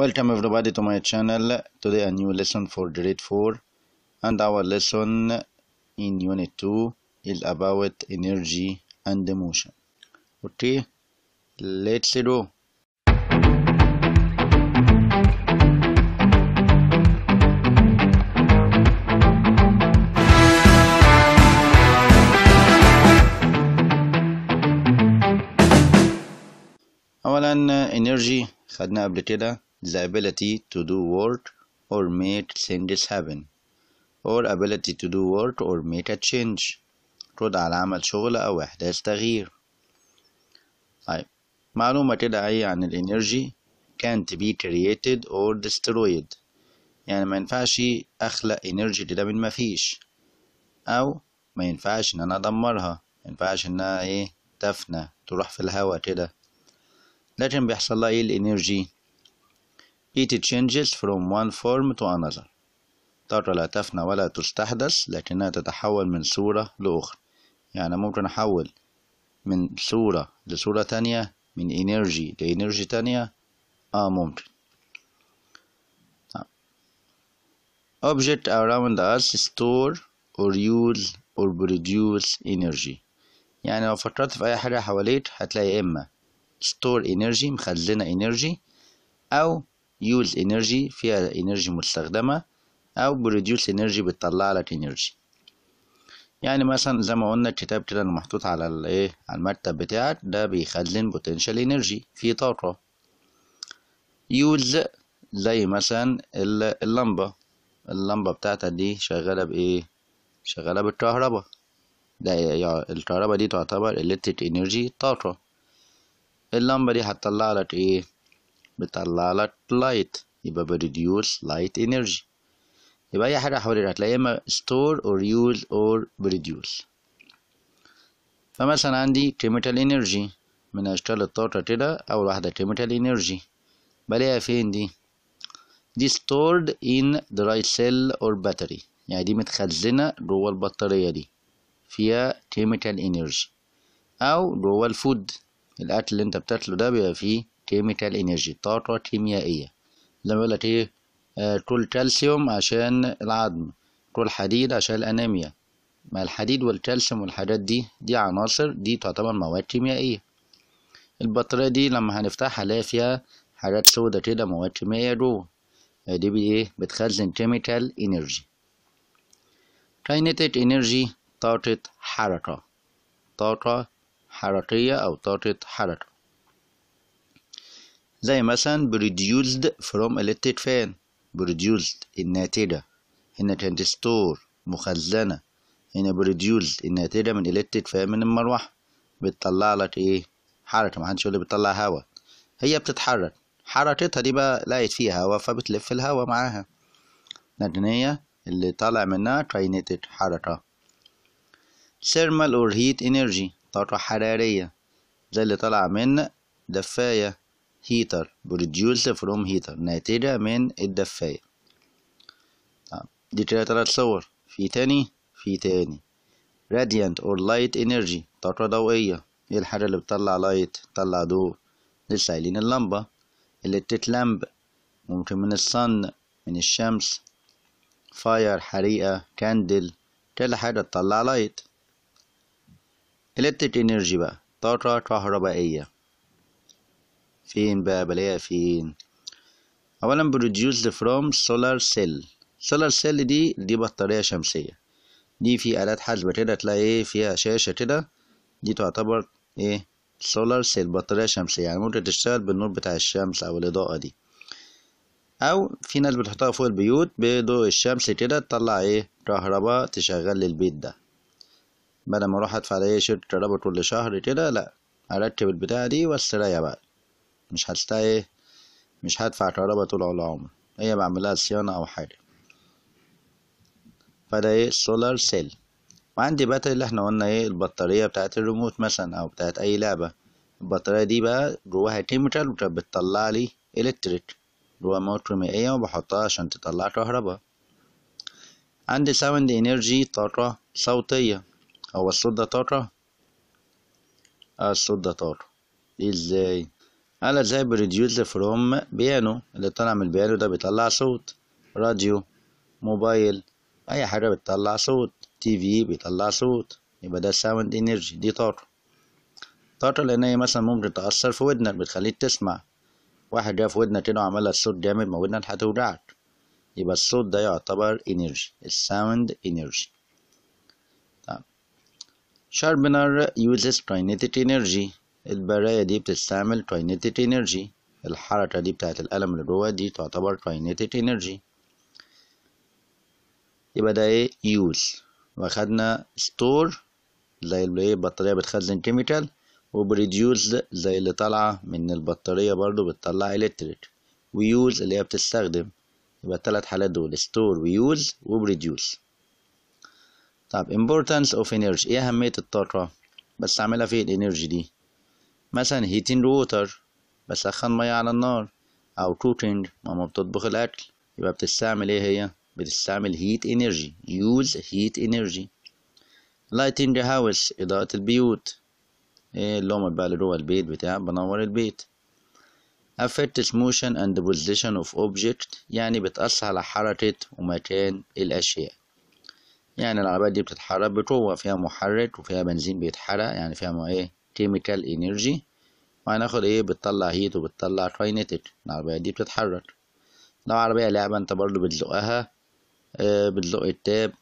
Welcome everybody to my channel. Today a new lesson for grade 4 and our lesson in unit 2 is about energy and motion. Okay, let's go. اولا energy خدناها قبل كده the ability to do work or make things happen or ability to do work or make a change رد على عمل شغل أو إحداث تغيير طيب معلومة كده أي عن الإنرجي can't be created or destroyed يعني ما ينفعش أخلق إنرجي كده من مفيش أو ما ينفعش إن أنا أدمرها ما ينفعش إنها إيه تفنى تروح في الهواء كده لكن بيحصل لها إيه الإنرجي It changes from one form to another ترى لا تفنى ولا تستحدث لكنها تتحول من صورة لأخرى يعني ممكن أحول من صورة لصورة تانية من إنرجي لإنرجي تانية آه ممكن Objects around us store or use or produce energy يعني لو فكرت في أي حاجة حواليك هتلاقي إما store energy مخزنة energy أو يوز انرجي فيها انرجي مستخدمة او بريديوس انرجي بتطلع لك انرجي يعني مثلا زي ما قلنا الكتاب كده محطوط على الايه على المكتب بتاعك ده بيخزن بوتنشال انرجي في طاقة يوز زي مثلا اللمبة اللمبة بتاعتها دي شغالة بايه شغالة بالكهرباء ده يعني الكهرباء دي تعتبر electric energy طاقة اللمبة دي هتطلع لك ايه بتطلع لك لايت يبقى بريديوس لايت انرجي يبقى اي حاجه حواليك هتلاقي اما ستور اور يوز اور بريديوس فمثلا عندي كيميكال انرجي من اشكال الطاقه كده اول واحده كيميكال انرجي بلاقيها فين دي دي stored in دراي سيل cell or battery يعني دي متخزنة جوه البطارية دي فيها chemical energy أو جوه الفود الأكل اللي أنت بتاكله ده بيبقى فيه كيميكال انرجي طاقة كيميائية زي ما لك ايه كل آه، كالسيوم عشان العظم كل حديد عشان الانيميا ما الحديد والكالسيوم والحاجات دي دي عناصر دي تعتبر مواد كيميائية البطارية دي لما هنفتحها هنلاقي فيها حاجات سودة كده مواد كيميائية جوه آه، دي بإيه بتخزن كيميكال انرجي كاينيتيك انرجي طاقة حركة طاقة حركية أو طاقة حركة زي مثلا produced from electric fan produced الناتجة هنا تنستور مخزنة هنا produced الناتجة من electric fan من المروحة بتطلع لك ايه حركة محدش يقول لي بتطلع هوا هي بتتحرك حركتها دي بقى لقيت فيها هوا فبتلف الهوا معاها لكن هي اللي طالع منها kinetic حركة thermal or heat energy طاقة حرارية زي اللي طالعة من دفاية هيتر produced فروم هيتر ناتجة من الدفاية دي كده تلات صور في تاني في تاني راديانت أو لايت إنرجي طاقة ضوئية هي الحاجة اللي بتطلع لايت تطلع ضوء لسه قايلين اللمبة electric لامب ممكن من الصن من الشمس فاير حريقة كاندل كل حاجة تطلع لايت إلكتريك إنرجي بقى طاقة كهربائية فين بقى بلاقيها فين اولا produced from solar cell solar cell دي دي بطارية شمسية دي في آلات حاسبة كده تلاقي ايه فيها شاشة كده دي تعتبر ايه solar cell بطارية شمسية يعني ممكن تشتغل بالنور بتاع الشمس او الاضاءة دي او في ناس بتحطها فوق البيوت بضوء الشمس كده تطلع ايه كهرباء تشغل البيت ده بدل ما اروح ادفع لاي شركة كهرباء كل شهر كده لا اركب البتاعة دي واستريح بقى مش ايه مش هدفع كهربا طول العمر هي بعملها صيانة أو حاجة فده ايه سولار سيل وعندي باتري اللي احنا قلنا ايه البطارية بتاعت الريموت مثلا أو بتاعت أي لعبة البطارية دي بقى جواها كيميكال وكانت بتطلع لي إلكتريك جواها مواد كيميائية وبحطها عشان تطلع كهربا عندي ساوند انرجي طاقة صوتية هو الصوت ده طاقة اه الصوت ده طاقة إيه ازاي على زي بريديوز فروم بيانو اللي طالع من البيانو ده بيطلع صوت راديو موبايل اي حاجه بتطلع صوت تي في بيطلع صوت يبقى ده ساوند انرجي دي طاقه طاقه لان هي مثلا ممكن تاثر في ودنك بتخليك تسمع واحد جه في ودنك كده وعمل الصوت جامد ما ودنك هتوجعك يبقى الصوت ده يعتبر انرجي الساوند انرجي شاربنر يوزز كاينيتيك انرجي البراية دي بتستعمل كاينيتيك انرجي الحركة دي بتاعت القلم اللي جوه دي تعتبر كاينيتيك انرجي يبقى ده ايه يوز واخدنا ستور زي اللي ايه البطارية بتخزن كيميكال وبريديوز زي اللي طالعة من البطارية برضو بتطلع إلكتريك ويوز اللي هي بتستخدم يبقى التلات حالات دول ستور ويوز وبريديوز طب importance of energy ايه أهمية الطاقة بستعملها في فين الانرجي دي مثلا هيتين روتر بسخن مية على النار أو كوكينج ماما بتطبخ الأكل يبقى بتستعمل إيه هي؟ بتستعمل هيت إنرجي يوز هيت إنرجي لايتنج هاوس إضاءة البيوت إيه اللومات بقى اللي جوه البيت بتاع بنور البيت affects motion and position of object يعني بتأثر على حركة ومكان الأشياء يعني العربية دي بتتحرك بقوة فيها محرك وفيها بنزين بيتحرق يعني فيها إيه chemical energy وهناخد ايه بتطلع هيت وبتطلع كاينيتيك العربية دي بتتحرك لو عربية لعبة انت برضو بتزقها آه، بتزق التاب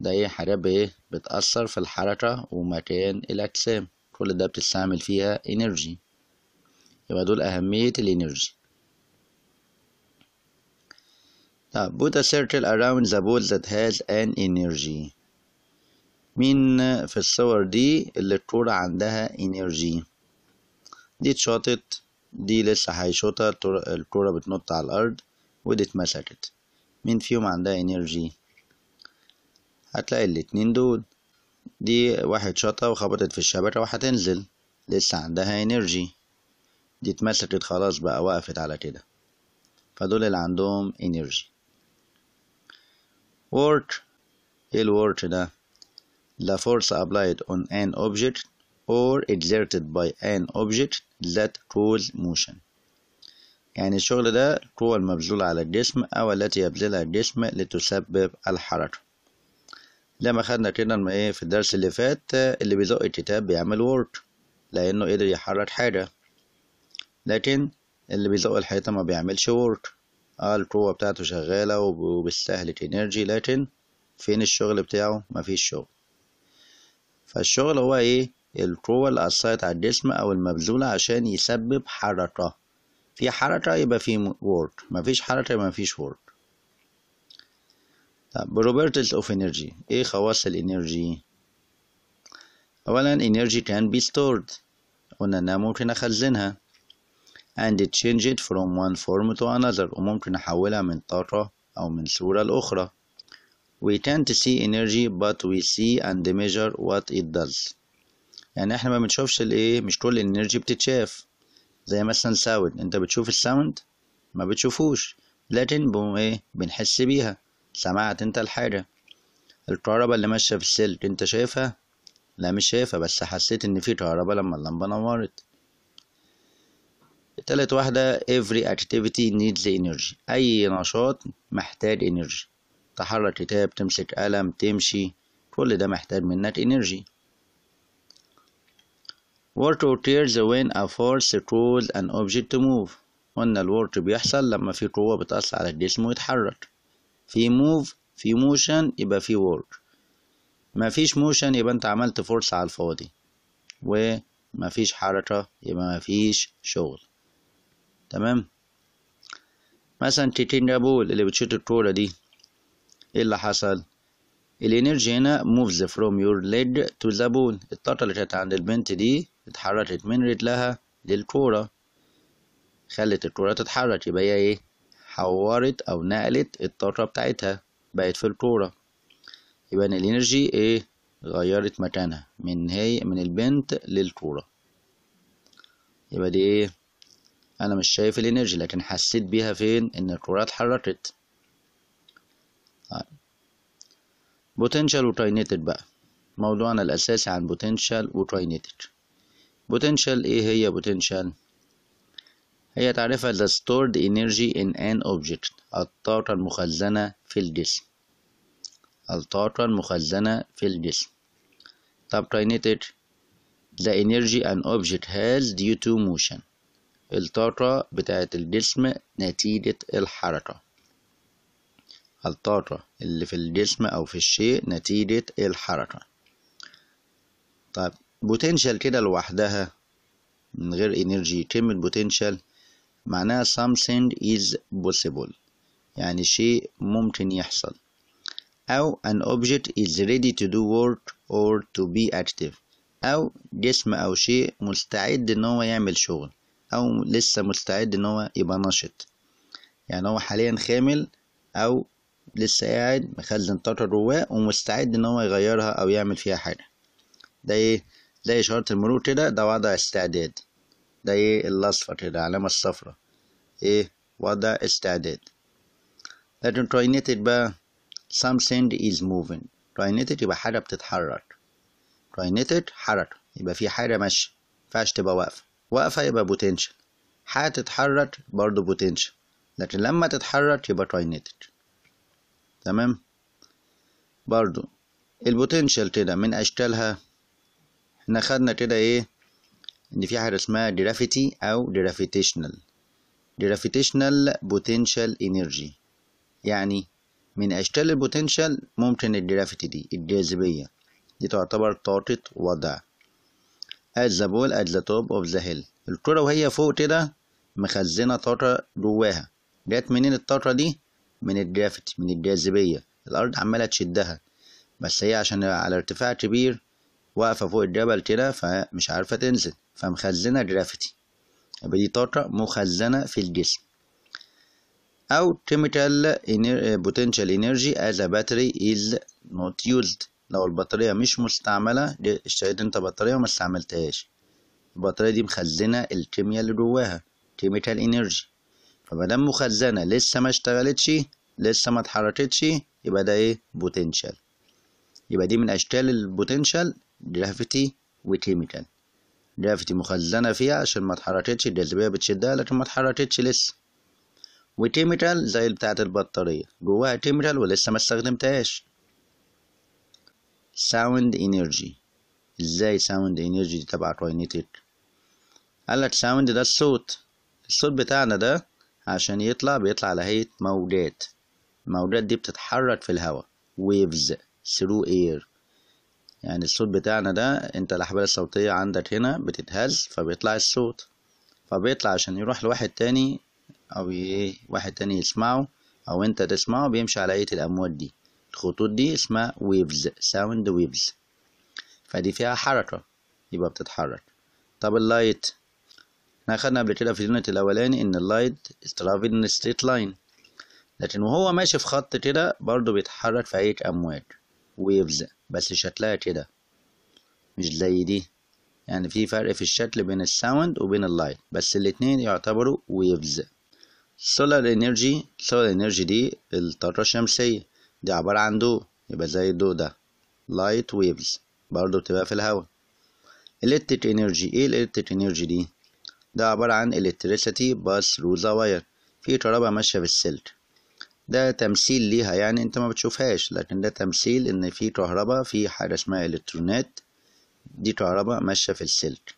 ده ايه حاجات ايه بتأثر في الحركة ومكان الأجسام كل ده بتستعمل فيها انرجي يبقى دول أهمية الانرجي put a circle around the ball that has an energy. مين في الصور دي اللي الكورة عندها انرجي دي اتشاطت دي لسه هيشوطها الكورة بتنط على الأرض ودي اتمسكت مين فيهم عندها انرجي هتلاقي الاتنين دول دي واحد شاطها وخبطت في الشبكة وهتنزل لسه عندها انرجي دي اتمسكت خلاص بقى وقفت على كده فدول اللي عندهم انرجي work ايه الورك ده the force applied on an object or exerted by an object that cause motion يعني الشغل ده قوة المبذولة على الجسم أو التي يبذلها الجسم لتسبب الحركة زي ما خدنا كده ايه في الدرس اللي فات اللي بيزق الكتاب بيعمل ورك لأنه قدر يحرك حاجة لكن اللي بيزق الحيطة ما بيعملش وورد اه القوة بتاعته شغالة وبيستهلك انرجي لكن فين الشغل بتاعه مفيش شغل فالشغل هو ايه القوة اللي أثرت على الجسم أو المبذولة عشان يسبب حركة في حركة يبقى في وورك مفيش حركة يبقى مفيش وورك طب بروبرتيز اوف انرجي ايه خواص الانرجي اولا energy can be stored قلنا انها ممكن اخزنها and change it from one form to another وممكن احولها من طاقة او من صورة لاخرى we tend to see energy but we see and measure what it does يعني احنا ما بنشوفش الايه مش كل الانرجي بتتشاف زي مثلا ساوند انت بتشوف الساوند ما بتشوفوش لكن بم ايه بنحس بيها سمعت انت الحاجة الكهرباء اللي ماشية في السلك انت شايفها لا مش شايفها بس حسيت ان في كهرباء لما اللمبة نورت تالت واحدة every activity needs energy أي نشاط محتاج energy تحرك كتاب تمسك قلم تمشي كل ده محتاج منك انرجي Work occurs when a force causes an object to move قلنا الورك بيحصل لما في قوة بتأثر على الجسم ويتحرك في move في motion يبقى في work مفيش motion يبقى انت عملت فرصة على الفاضي فيش حركة يبقى مفيش شغل تمام مثلا تيتينجا بول اللي بتشوت الكورة دي ايه اللي حصل الانرجي هنا موفز فروم يور ليج تو ذا ball الطاقة اللي كانت عند البنت دي اتحركت من رجلها للكورة خلت الكورة تتحرك يبقى هي ايه حورت او نقلت الطاقة بتاعتها بقت في الكورة يبقى الانرجي ايه غيرت مكانها من هي من البنت للكورة يبقى دي ايه انا مش شايف الانرجي لكن حسيت بيها فين ان الكورة اتحركت بوتنشال وتراينيتد بقى موضوعنا الأساسي عن بوتنشال وتراينيتد بوتنشال إيه هي بوتنشال؟ هي تعريفها the stored energy in an object الطاقة المخزنة في الجسم الطاقة المخزنة في الجسم طب تراينيتد the energy an object has due to motion الطاقة بتاعة الجسم نتيجة الحركة الطاقة اللي في الجسم أو في الشيء نتيجة إيه الحركة طيب بوتنشال كده لوحدها من غير انرجي كلمة بوتنشال معناها something is possible يعني شيء ممكن يحصل أو an object is ready to do work or to be active أو جسم أو شيء مستعد إن هو يعمل شغل أو لسه مستعد إن هو يبقى نشط يعني هو حاليا خامل أو لسه قاعد مخزن طاقة جواه ومستعد إن هو يغيرها أو يعمل فيها حاجة ده إيه زي إشارة المرور كده ده وضع استعداد ده إيه الأصفر كده العلامة الصفرة إيه وضع استعداد لكن تراينيتد بقى something is moving تراينيتد يبقى حاجة بتتحرك تراينيتد حركة يبقى في حاجة ماشية مينفعش تبقى واقفة واقفة يبقى potential حاجة تتحرك برضه potential لكن لما تتحرك يبقى تراينيتد تمام برضو البوتنشال كده من اشكالها احنا خدنا كده ايه ان في حاجه اسمها جرافيتي او جرافيتيشنال جرافيتيشنال بوتنشال انرجي يعني من اشكال البوتنشال ممكن الجرافيتي دي الجاذبيه دي تعتبر طاقه وضع at the ball at the top of the hill الكرة وهي فوق كده مخزنة طاقة جواها جت منين الطاقة دي من الجرافيتي من الجاذبية الأرض عمالة تشدها بس هي عشان على ارتفاع كبير واقفة فوق الجبل كده فمش عارفة تنزل فمخزنة جرافيتي يبقى دي طاقة مخزنة في الجسم أو chemical potential energy as a battery is not used لو البطارية مش مستعملة اشتريت انت بطارية وما استعملتهاش البطارية دي مخزنة الكيمياء اللي جواها chemical energy فما دام مخزنه لسه ما اشتغلتش لسه ما اتحركتش يبقى ده ايه بوتنشال يبقى دي من اشكال البوتنشال جرافيتي وكيميكال جرافيتي مخزنه فيها عشان ما اتحركتش الجاذبيه بتشدها لكن ما اتحركتش لسه وكيميكال زي بتاعه البطاريه جواها كيميكال ولسه ما استخدمتهاش ساوند انرجي ازاي ساوند انرجي دي تبع كاينيتيك قالك ساوند ده الصوت الصوت بتاعنا ده عشان يطلع بيطلع على هيئة موجات الموجات دي بتتحرك في الهواء waves through air يعني الصوت بتاعنا ده انت الأحبال الصوتية عندك هنا بتتهز فبيطلع الصوت فبيطلع عشان يروح لواحد تاني أو ايه واحد تاني يسمعه أو انت تسمعه بيمشي على هيئة الأمواج دي الخطوط دي اسمها waves sound waves فدي فيها حركة يبقى بتتحرك طب اللايت احنا اخدنا قبل كده في اليونت الاولاني ان اللايت ان ستريت لاين لكن وهو ماشي في خط كده برضه بيتحرك في هيئة امواج ويفز بس شكلها كده مش زي دي يعني في فرق في الشكل بين الساوند وبين اللايت بس الاتنين يعتبروا ويفز سولار انرجي سولار انرجي دي الطاقة الشمسية دي عبارة عن ضوء يبقى زي الضوء ده لايت ويفز برضه بتبقى في الهواء الكتريك انرجي ايه الكتريك انرجي دي ده عبارة عن electricity باس through ذا واير في كهرباء ماشية بالسلك ده تمثيل ليها يعني انت ما بتشوفهاش لكن ده تمثيل ان في كهرباء في حاجة اسمها الكترونات دي كهرباء ماشية في السلك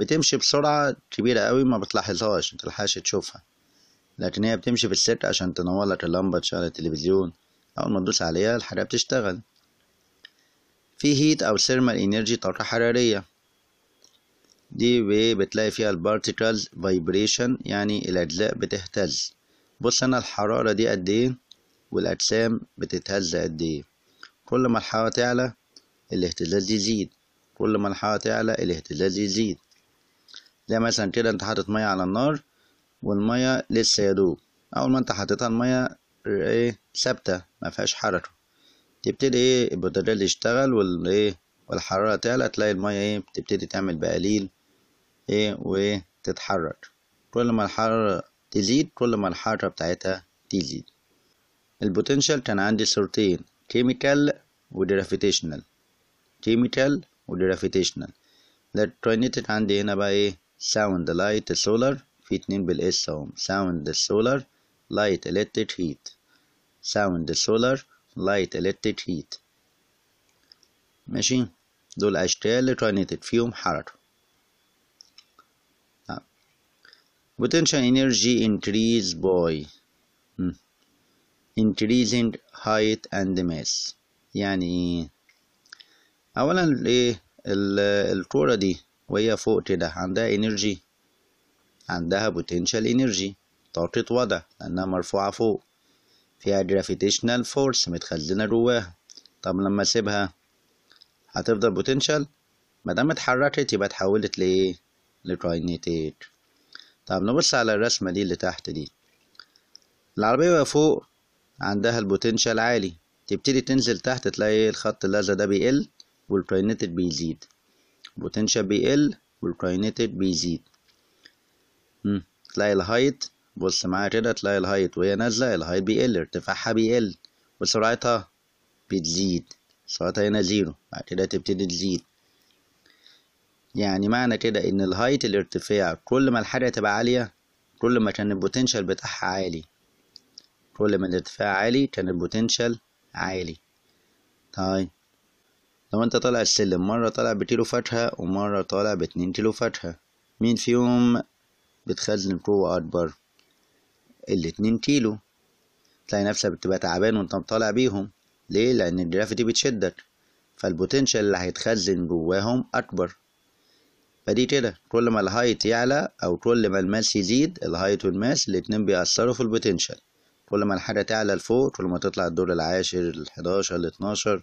بتمشي بسرعة كبيرة قوي ما بتلاحظهاش متلحقش تشوفها لكن هي بتمشي في السلك عشان تنور لك اللمبة تشغل التلفزيون أول ما تدوس عليها الحاجة بتشتغل في هيت أو ثيرمال إنرجي طاقة حرارية دي بتلاقي فيها البارتيكلز فايبريشن يعني الاجزاء بتهتز بص انا الحراره دي قد ايه والاجسام بتتهز قد ايه كل ما الحراره تعلى الاهتزاز يزيد كل ما الحراره تعلى الاهتزاز يزيد زي مثلا كده انت حاطط ميه على النار والميه لسه يا دوب اول ما انت حاططها الميه ايه ثابته ما فيهاش حركه تبتدي ايه البوتاجاز يشتغل والايه والحرارة تعلى تلاقي المية ايه بتبتدي تعمل بقليل ايه وتتحرر كل ما الحرارة تزيد كل ما الحرارة بتاعتها تزيد البوتنشال كان عندي صورتين كيميكال وجرافيتيشنال كيميكال وجرافيتيشنال الكترونيتك عندي هنا بقى ايه ساوند لايت سولار في اتنين بالاس اهم ساوند سولار لايت الكتريك هيت ساوند سولار لايت الكتريك هيت ماشي دول اشكال اللي فيهم حركه طيب. potential energy increase by increasing height and mass يعني ايه اولا الايه الكوره دي وهي فوق كده عندها energy عندها potential energy طاقة وضع لأنها مرفوعة فوق فيها gravitational force متخزنة جواها طب لما أسيبها هتفضل بوتنشال دام اتحركت يبقى اتحولت لايه لكاينيتيك طب نبص على الرسمه دي اللي تحت دي العربيه بقى فوق عندها البوتنشال عالي تبتدي تنزل تحت تلاقي الخط اللاذع ده بيقل والكاينيتيك بيزيد بوتنشال بيقل والكاينيتيك بيزيد مم. تلاقي الهايت بص معايا كده تلاقي الهايت وهي نازله الهايت بيقل ارتفاعها بيقل وسرعتها بتزيد السقطة هنا زيرو بعد كده تبتدي تزيد يعني معنى كده ان الهايت الارتفاع كل ما الحاجة تبقى عالية كل ما كان البوتنشال بتاعها عالي كل ما الارتفاع عالي كان البوتنشال عالي طيب لو انت طالع السلم مرة طالع بكيلو فاكهة ومرة طالع باتنين كيلو فاكهة مين فيهم بتخزن قوة أكبر الاتنين كيلو تلاقي نفسك بتبقى تعبان وانت طالع بيهم ليه لأن الجرافيتي بتشدك فالبوتنشال اللي هيتخزن جواهم أكبر فدي كده كل ما الهايت يعلى أو كل ما الماس يزيد الهايت والماس الاتنين بيأثروا في البوتنشال كل ما الحاجة تعلى لفوق كل ما تطلع الدور العاشر الحداشر الاتناشر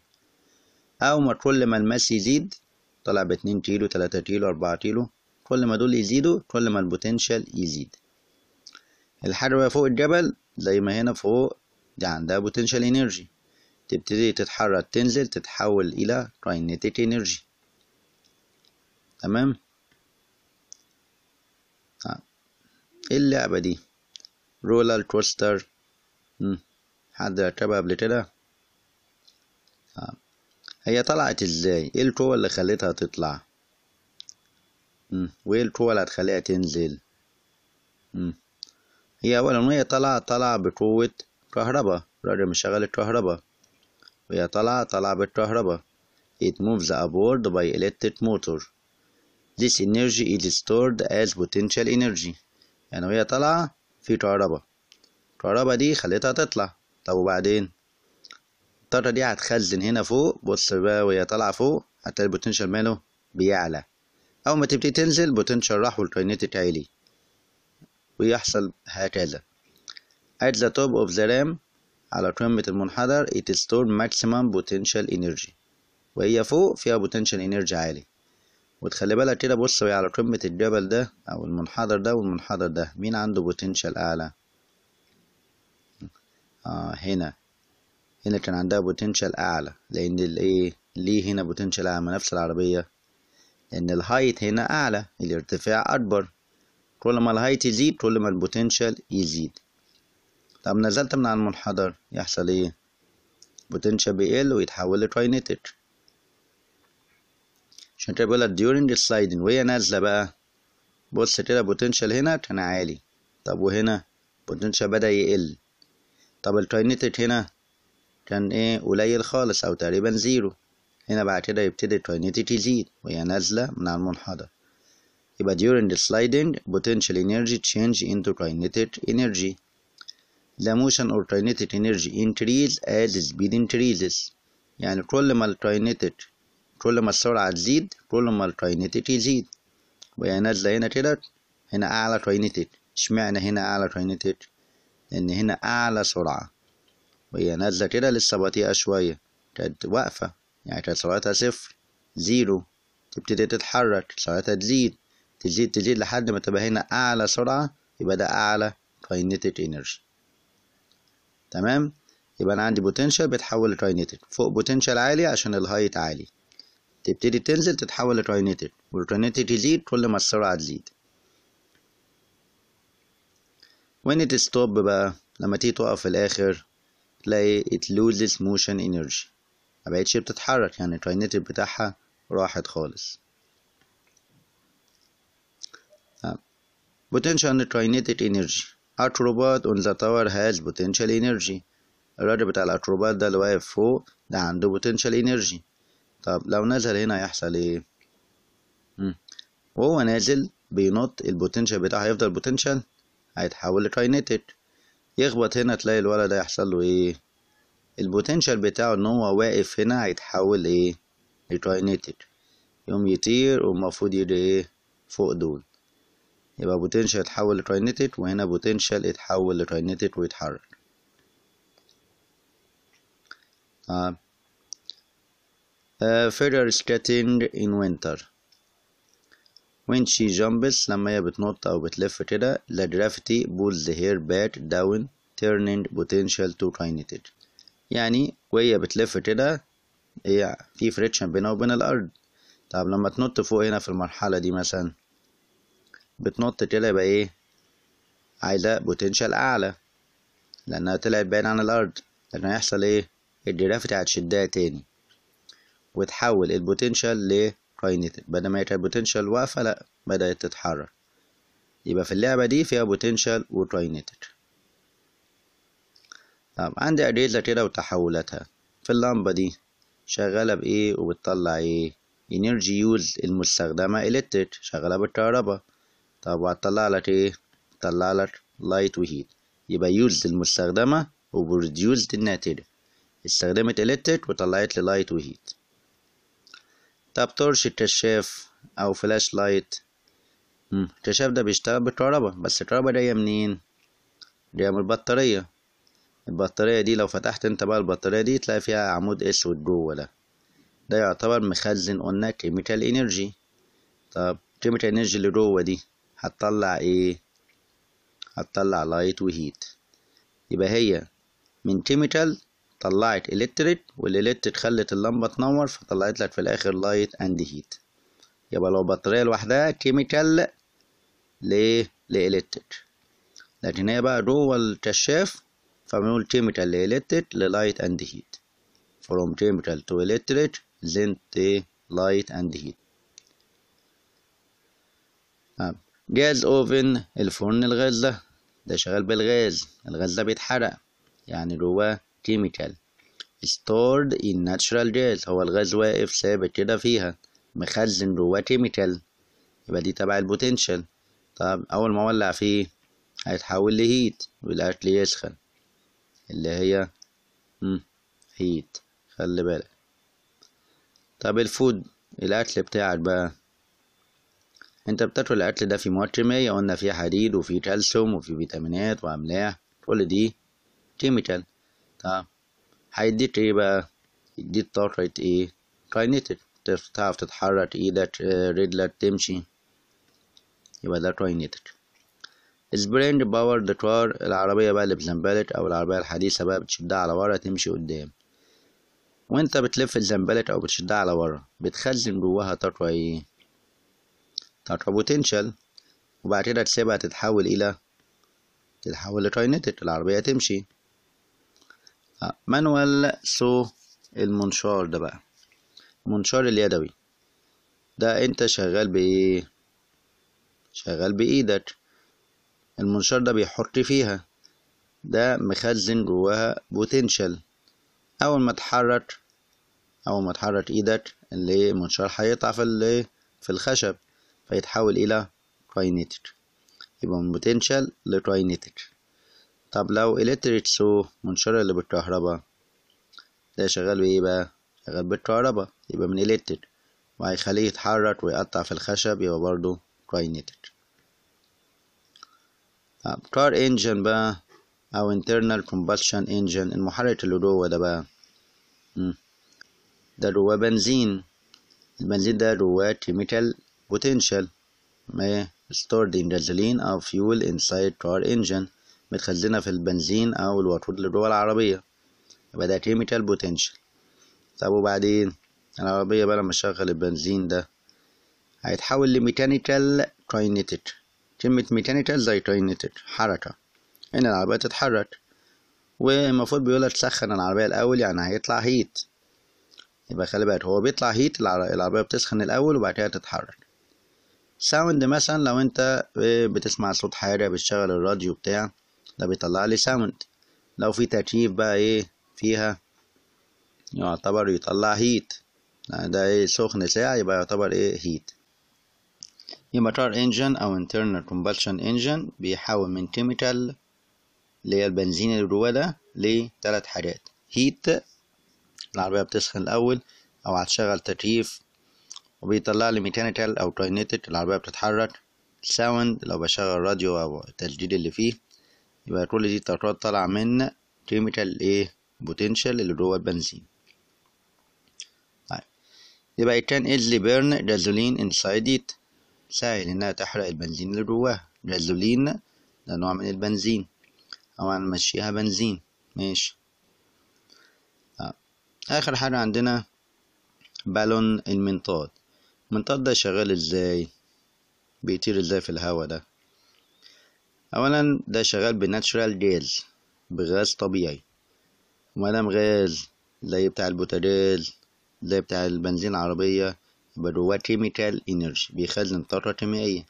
أو ما كل ما الماس يزيد طلع باتنين كيلو تلاتة كيلو أربعة كيلو كل ما دول يزيدوا كل ما البوتنشال يزيد الحاجة فوق الجبل زي ما هنا فوق دي عندها بوتنشال انرجي تبتدي تتحرك تنزل تتحول إلى كاينيتيك انرجي تمام آه. إيه اللعبة دي رولر كوستر حد ركبها قبل كده آه. هي طلعت ازاي ايه القوة اللي خلتها تطلع وايه القوة اللي هتخليها تنزل هي اولا وهي طالعة طالعة بقوة كهرباء الراجل مشغل الكهرباء ويا طلع طلع بالكهرباء It moves upward by electric motor This energy is stored as potential energy يعني وهي طالعة في كهرباء الكهرباء دي خليتها تطلع طب وبعدين الطاقة دي هتخزن هنا فوق بص بقى وهي طالعة فوق هتلاقي البوتنشال ماله بيعلى أول ما تبتدي تنزل البوتنشال راح والكينيتيك عالي ويحصل هكذا At the top of the ram على قمة المنحدر تستور ماكسيمم بوتنشال انرجي وهي فوق فيها بوتنشال انرجي عالي وتخلي بالك كده بص وهي على قمة الجبل ده أو المنحدر ده والمنحدر ده مين عنده بوتنشال أعلى؟ آه هنا هنا كان عندها بوتنشال أعلى لأن الإيه ليه هنا بوتنشال أعلى ما نفس العربية لأن الهايت هنا أعلى الارتفاع أكبر كل ما الهايت يزيد كل ما البوتنشال يزيد طب نزلت من على المنحدر يحصل ايه بوتنشال بيقل ويتحول لتراينيتد عشان كده بيقولك during the sliding وهي نازله بقى بص كده بوتنشال هنا كان عالي طب وهنا بوتنشال بدا يقل طب التراينيتد هنا كان ايه قليل خالص او تقريبا زيرو هنا بعد كده يبتدي التراينيتد يزيد وهي نازله من على المنحدر يبقى during the sliding potential energy change into kinetic energy the motion of kinetic energy increase as speed increases يعني كل ما الكينيتيك كل ما السرعة تزيد كل ما الكينيتيك يزيد وهي نازلة هنا كده هنا أعلى كينيتيك اشمعنى هنا أعلى كينيتيك لأن هنا أعلى سرعة وهي نازلة كده لسه بطيئة شوية كانت واقفة يعني كانت سرعتها صفر زيرو تبتدي تتحرك سرعتها تزيد تزيد تزيد لحد ما تبقى هنا أعلى سرعة يبقى ده أعلى كينيتيك إنرجي تمام يبقى انا عندي بوتنشال بيتحول لتراينيتد فوق بوتنشال عالي عشان الهايت عالي تبتدي تنزل تتحول لتراينيتد والتراينيتد يزيد كل ما السرعة تزيد وين تستوب بقى لما تيجي تقف في الاخر تلاقي it loses motion energy مبقتش بتتحرك يعني التراينيتد بتاعها راحت خالص آه. potential untrained energy اتروبات اون ذا تاور هاز بوتنشال انرجي الراجل بتاع الاتروبات ده اللي واقف فوق ده عنده بوتنشال انرجي طب لو نزل هنا هيحصل ايه مم. وهو نازل بينط البوتنشال بتاعه هيفضل بوتنشال هيتحول لكاينيتيك يخبط هنا تلاقي الولد ده يحصل له ايه البوتنشال بتاعه ان هو واقف هنا هيتحول ايه لكاينيتيك يقوم يطير والمفروض يجي ايه فوق دول يبقى potential يتحول لكاينيتيك وهنا potential يتحول لكاينيتيك ويتحرك طيب. آه. سكاتينج ان skating in winter when she jumps لما هي بتنط أو بتلف كده the gravity pulls هير back down turning potential to kinetic يعني وهي بتلف كده هي في فريكشن بينها وبين الأرض طب لما تنط فوق هنا في المرحلة دي مثلا بتنط كده يبقى ايه عايزة بوتنشال أعلى لأنها طلعت بعيد عن الأرض لانه هيحصل ايه الجرافيتي هتشدها تاني وتحول البوتنشال لكاينيتيك بدل ما هي كانت بوتنشال واقفة لأ بدأت تتحرك يبقى في اللعبة دي فيها بوتنشال وكاينيتيك طب عندي أجهزة كده وتحولاتها في اللمبة دي شغالة بإيه وبتطلع إيه إنرجي يوز المستخدمة إلكتريك شغالة بالكهرباء طب هتطلع لك ايه طلع لك لايت وهيت يبقى يوزد المستخدمه وبروديوزد الناتجه استخدمت الكتريك وطلعت لي لايت وهيت طب تورش الكشاف او فلاش لايت الكشاف ده بيشتغل بالكهرباء بس الكهرباء جايه منين جايه من البطاريه البطاريه دي لو فتحت انت بقى البطاريه دي تلاقي فيها عمود اسود جوه ده ده يعتبر مخزن قلنا كيميكال انرجي طب كيميكال انرجي اللي جوه دي هتطلع ايه هتطلع لايت وهيت يبقى هي من كيميكال طلعت الكتريت والالكتريت خلت اللمبه تنور فطلعت لك في الاخر لايت اند هيت يبقى لو بطاريه لوحدها كيميكال ل لالكتريت لكن هي بقى جوه الكشاف فبنقول كيميكال لالكتريت للايت اند هيت فروم كيميكال تو الكتريت then لايت اند هيت جاز اوفن الفرن الغاز ده ده شغال بالغاز الغاز ده بيتحرق يعني جواه كيميكال stored in natural gas هو الغاز واقف ثابت كده فيها مخزن جواه كيميكال يبقى دي تبع البوتنشال طب اول ما اولع فيه هيتحول لهيت والاكل يسخن اللي هي هيت خلي بالك طب الفود الاكل بتاعك بقى انت بتاكل الاكل ده في مواد كيميائيه قلنا فيه حديد وفيه كالسيوم وفيه فيتامينات واملاح كل دي كيميكال تمام هيديك ايه بقى يديك طاقه ايه كاينيتك تعرف تتحرك ايدك آه، رجلك تمشي يبقى ده كاينيتك سبرينج باور ذا كار العربية بقى اللي بزنبلك أو العربية الحديثة بقى بتشدها على ورا تمشي قدام وانت بتلف الزنبلك أو بتشدها على ورا بتخزن جواها طاقة ايه تطلع potential وبعد كده تسيبها تتحول إلى تتحول لتاينتد العربية تمشي آه، مانوال سو المنشار ده بقى المنشار اليدوي ده انت شغال بايه شغال بايدك المنشار ده بيحط فيها ده مخزن جواها بوتنشال اول ما تحرك اول ما تحرك ايدك المنشار هيقطع في في الخشب فيتحول إلى كاينيتك يبقى من بوتنشال لكاينيتك طب لو الكتريك سو منشورة اللي بالكهرباء ده شغال بإيه بقى؟ شغال بالكهرباء يبقى من الكتريك وهيخليه يتحرك ويقطع في الخشب يبقى برضو كاينيتك طب كار انجن بقى أو internal combustion engine المحرك اللي جوه ده بقى ده جواه بنزين البنزين ده جواه كيميكال potential ما stored in gasoline أو fuel inside car engine متخزنة في البنزين أو الوقود اللي جوه العربية يبقى ده chemical potential طب وبعدين العربية بقى لما أشغل البنزين ده هيتحول لميكانيكال كاينيتيك كلمة ميكانيكال زي كاينيتيك حركة إن العربية تتحرك والمفروض لك سخن العربية الأول يعني هيطلع هيت يبقى خلي بالك هو بيطلع هيت العربية بتسخن الأول وبعد كده تتحرك ساوند مثلا لو انت آه، بتسمع صوت حاجة بتشغل الراديو بتاع ده بيطلع لي ساوند لو في تكييف بقى ايه فيها يعتبر يطلع هيت ده ايه سخن ساعة يبقى يعتبر ايه هيت يبقى انجن او internal combustion انجن بيحول من كيميكال اللي هي البنزين اللي جواه ده لتلات حاجات هيت العربية بتسخن الأول أو هتشغل تكييف وبيطلع لي ميكانيكال او كاينيتيك العربية بتتحرك ساوند لو بشغل راديو او التسجيل اللي فيه يبقى كل دي طاقات طالعة من كيميكال ايه بوتنشال اللي جوه البنزين طيب. يبقى it can easily burn gasoline inside it سهل انها تحرق البنزين اللي جواها جازولين ده نوع من البنزين او هنمشيها بنزين ماشي طيب. اخر حاجة عندنا بالون المنطاد المنطاد ده شغال ازاي بيطير ازاي في الهوا ده اولا ده شغال بناتشورال جاز بغاز طبيعي ومادام غاز زي بتاع البوتاجاز زي بتاع البنزين العربية يبقى هو كيميكال انرجي بيخزن طاقة كيميائية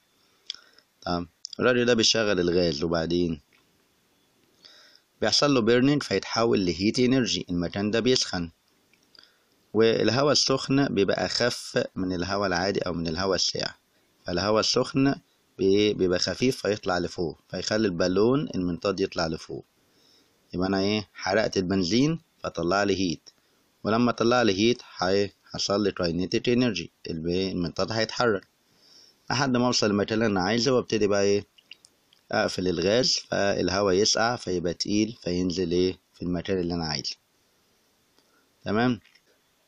تمام الراديو ده بيشغل الغاز وبعدين بيحصل له بيرنينج فيتحول لهيت انرجي المكان ده بيسخن والهواء السخن بيبقى أخف من الهواء العادي أو من الهواء الساقع فالهواء السخن بيبقى خفيف فيطلع لفوق فيخلي البالون المنطاد يطلع لفوق يبقى أنا إيه حرقت البنزين فطلع لي هيت ولما طلع لي هيت هيحصل لي كاينيتيك انرجي المنطاد هيتحرك لحد ما أوصل المكان اللي أنا عايزه وأبتدي بقى إيه أقفل الغاز فالهواء يسقع فيبقى تقيل فينزل إيه في المكان اللي أنا عايزه تمام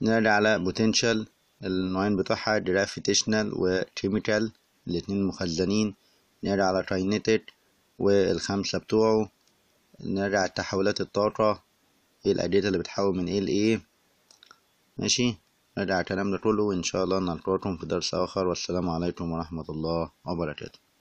نرجع على بوتنشال النوعين بتوعها جرافيتيشنال وكيميكال الاتنين مخزنين نرجع على كاينيتيك والخمسة بتوعه نرجع تحولات الطاقة ايه الأجهزة اللي بتحول من ايه لايه ماشي نرجع الكلام ده كله وإن شاء الله نلقاكم في درس آخر والسلام عليكم ورحمة الله وبركاته